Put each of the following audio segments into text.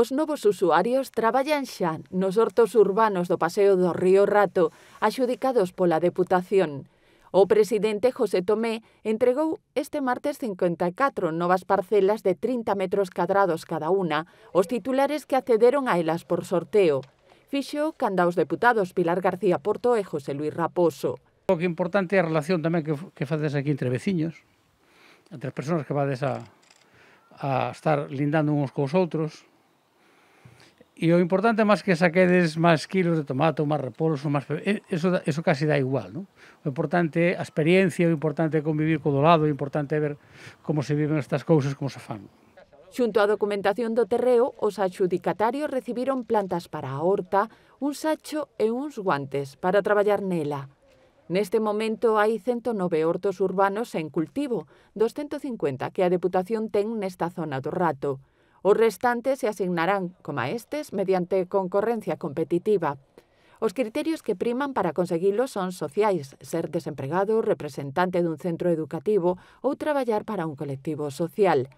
Os novos usuarios traballan xa nos hortos urbanos do Paseo do Río Rato, axudicados pola Deputación. O presidente José Tomé entregou este martes 54 novas parcelas de 30 metros cadrados cada unha os titulares que accederon a elas por sorteo. Fixo canda os deputados Pilar García Porto e José Luis Raposo. O que importante é a relación tamén que, que facedes aquí entre veciños, entre as persoas que vades a, a estar lindando uns cos outros, E o importante é máis que saquedes máis kilos de tomate, ou máis repolos, ou máis... Eso, eso casi dá igual, non? O importante é a experiencia, o importante é convivir co do lado, o importante é ver como se viven estas cousas, como se fan. Xunto á documentación do terreo, os adxudicatarios recibiron plantas para a horta, un sacho e uns guantes para traballar nela. Neste momento hai 109 hortos urbanos en cultivo, 250 que a Deputación ten nesta zona do rato. Os restantes se asignarán, como estes, mediante concorrencia competitiva. Os criterios que priman para conseguilo son sociais, ser desempregado, representante dun centro educativo ou traballar para un colectivo social.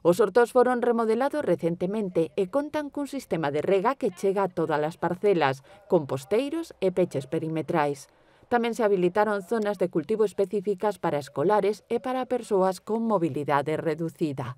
Os hortos foron remodelados recentemente e contan cun sistema de rega que chega a todas as parcelas, composteiros e peches perimetrais. Tamén se habilitaron zonas de cultivo específicas para escolares e para persoas con mobilidade reducida.